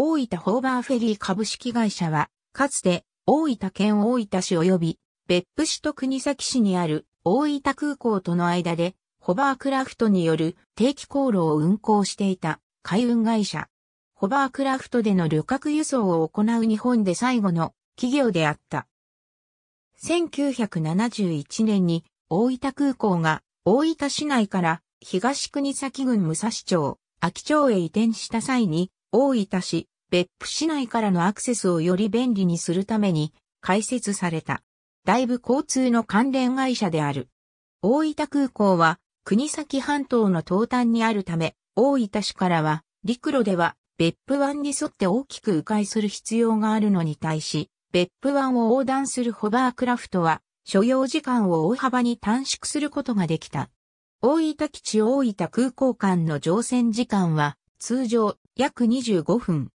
大分ホーバーフェリー株式会社は、かつて大分県大分市及び別府市と国崎市にある大分空港との間で、ホバークラフトによる定期航路を運航していた海運会社。ホバークラフトでの旅客輸送を行う日本で最後の企業であった。1971年に大分空港が大分市内から東国崎郡武蔵町、秋町へ移転した際に大分市、別府市内からのアクセスをより便利にするために開設された。大部交通の関連会社である。大分空港は国崎半島の東端にあるため、大分市からは陸路では別府湾に沿って大きく迂回する必要があるのに対し、別府湾を横断するホバークラフトは所要時間を大幅に短縮することができた。大分基地大分空港間の乗船時間は通常約25分。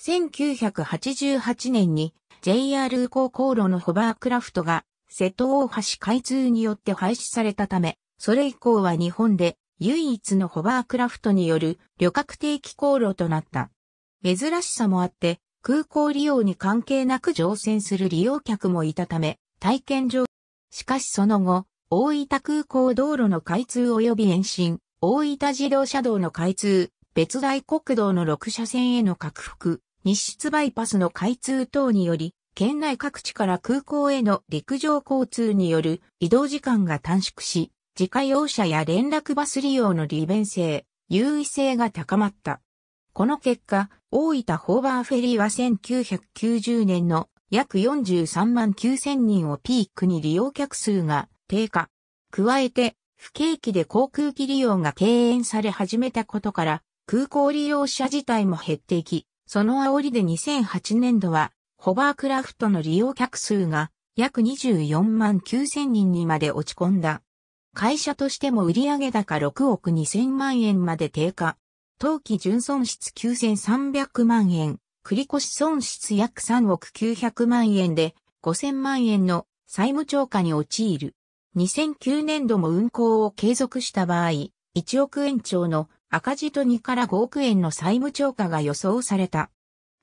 1988年に JR 宇高航路のホバークラフトが瀬戸大橋開通によって廃止されたため、それ以降は日本で唯一のホバークラフトによる旅客定期航路となった。珍しさもあって、空港利用に関係なく乗船する利用客もいたため、体験上、しかしその後、大分空港道路の開通及び延伸、大分自動車道の開通、別大国道の6車線への拡幅、日出バイパスの開通等により、県内各地から空港への陸上交通による移動時間が短縮し、自家用車や連絡バス利用の利便性、優位性が高まった。この結果、大分ホーバーフェリーは1990年の約43万9000人をピークに利用客数が低下。加えて、不景気で航空機利用が敬遠され始めたことから、空港利用者自体も減っていき、その煽りで2008年度は、ホバークラフトの利用客数が約24万9000人にまで落ち込んだ。会社としても売上高6億2000万円まで低下。当期純損失9300万円、繰越損失約3億900万円で5000万円の債務超過に陥る。2009年度も運行を継続した場合、1億円超の赤字と2から5億円の債務超過が予想された。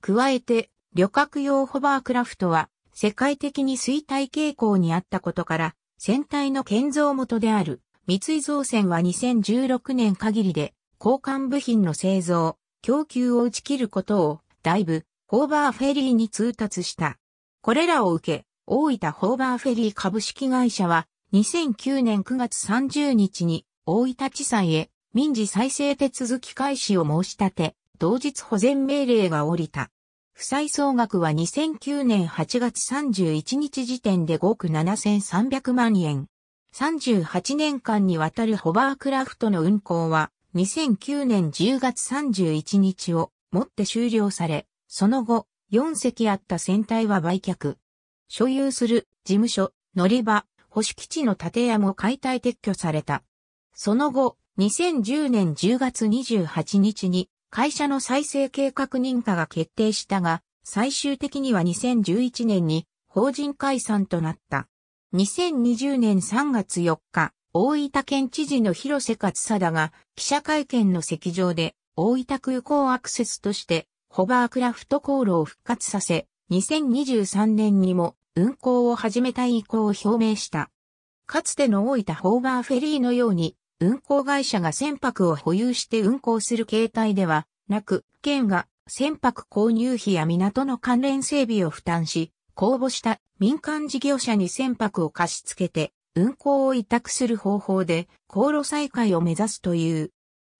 加えて、旅客用ホバークラフトは世界的に衰退傾向にあったことから、船体の建造元である三井造船は2016年限りで交換部品の製造、供給を打ち切ることを、だいぶ、ホーバーフェリーに通達した。これらを受け、大分ホーバーフェリー株式会社は、2009年9月30日に、大分地裁へ、民事再生手続き開始を申し立て、同日保全命令が下りた。負債総額は2009年8月31日時点で5億7300万円。38年間にわたるホバークラフトの運行は2009年10月31日をもって終了され、その後4隻あった船体は売却。所有する事務所、乗り場、保守基地の建屋も解体撤去された。その後、2010年10月28日に会社の再生計画認可が決定したが、最終的には2011年に法人解散となった。2020年3月4日、大分県知事の広瀬勝貞が記者会見の席上で大分空港アクセスとしてホバークラフト航路を復活させ、2023年にも運航を始めたい意向を表明した。かつての大分ホーバーフェリーのように運航会社が船舶を保有して運航する形態ではなく、県が船舶購入費や港の関連整備を負担し、公募した民間事業者に船舶を貸し付けて運航を委託する方法で航路再開を目指すという。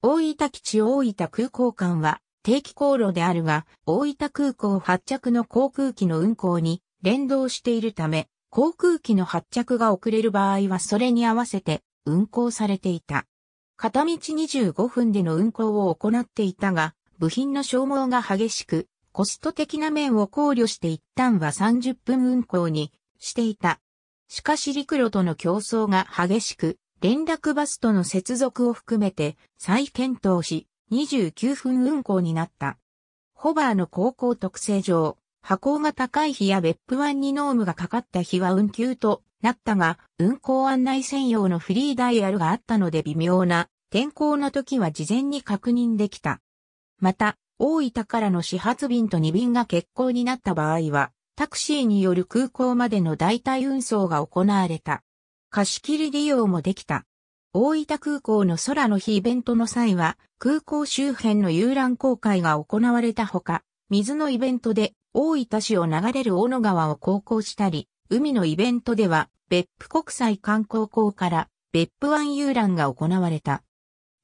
大分基地大分空港間は定期航路であるが、大分空港発着の航空機の運航に連動しているため、航空機の発着が遅れる場合はそれに合わせて運行されていた。片道25分での運行を行っていたが、部品の消耗が激しく、コスト的な面を考慮して一旦は30分運行にしていた。しかし陸路との競争が激しく、連絡バスとの接続を含めて再検討し、29分運行になった。ホバーの高校特性上、波高が高い日や別府湾に濃霧がかかった日は運休となったが、運行案内専用のフリーダイヤルがあったので微妙な天候の時は事前に確認できた。また、大分からの始発便と2便が欠航になった場合は、タクシーによる空港までの代替運送が行われた。貸し切り利用もできた。大分空港の空の日イベントの際は、空港周辺の遊覧公開が行われたほか、水のイベントで大分市を流れる大野川を航行したり、海のイベントでは、別府国際観光港から別府湾遊覧が行われた。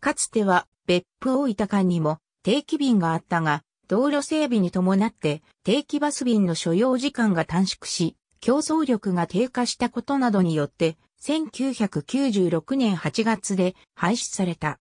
かつては別府大分間にも定期便があったが、道路整備に伴って定期バス便の所要時間が短縮し、競争力が低下したことなどによって、1996年8月で廃止された。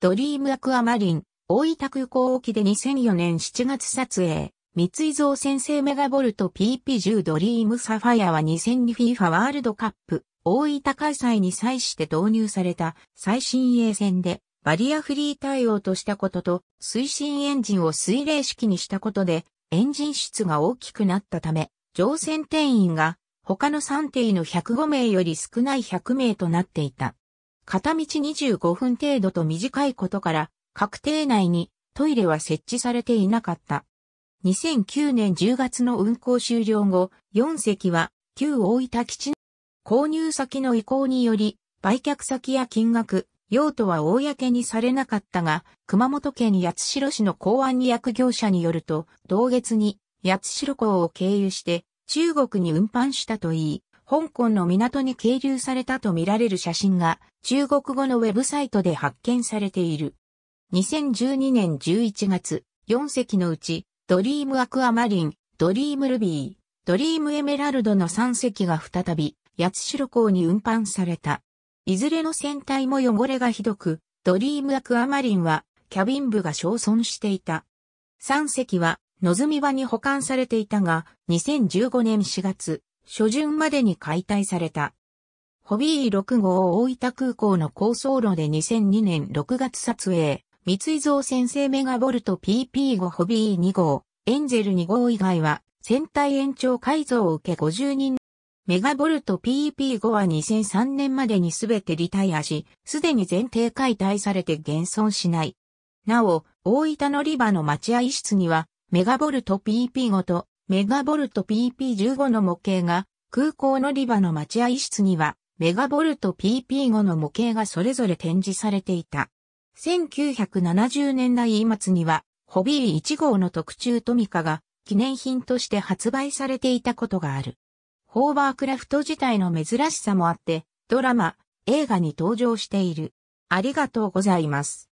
ドリームアクアマリン、大分空港沖で2004年7月撮影。三井造先生メガボルト PP10 ドリームサファイアは 2002FIFA ワールドカップ大分開催に際して導入された最新鋭戦でバリアフリー対応としたことと推進エンジンを水冷式にしたことでエンジン室が大きくなったため乗船定員が他の3艇の105名より少ない100名となっていた。片道25分程度と短いことから確定内にトイレは設置されていなかった。2009年10月の運行終了後、4隻は旧大分基地購入先の意向により、売却先や金額、用途は公にされなかったが、熊本県八代市の港湾に役業者によると、同月に八代港を経由して中国に運搬したといい、香港の港に経流されたとみられる写真が中国語のウェブサイトで発見されている。2012年11月、4隻のうちドリームアクアマリン、ドリームルビー、ドリームエメラルドの3隻が再び、八代港に運搬された。いずれの船体も汚れがひどく、ドリームアクアマリンは、キャビン部が焼損していた。3隻は、のずみ場に保管されていたが、2015年4月、初旬までに解体された。ホビー6号大分空港の高層路で2002年6月撮影。三井蔵先生メガボルト PP5 ホビー2号、エンゼル2号以外は、船体延長改造を受け50人。メガボルト PP5 は2003年までにすべてリタイアし、すでに前提解体されて現存しない。なお、大分乗り場の待合室には、メガボルト PP5 とメガボルト PP15 の模型が、空港乗り場の待合室には、メガボルト PP5 の模型がそれぞれ展示されていた。1970年代末には、ホビー1号の特注トミカが記念品として発売されていたことがある。ホーバークラフト自体の珍しさもあって、ドラマ、映画に登場している。ありがとうございます。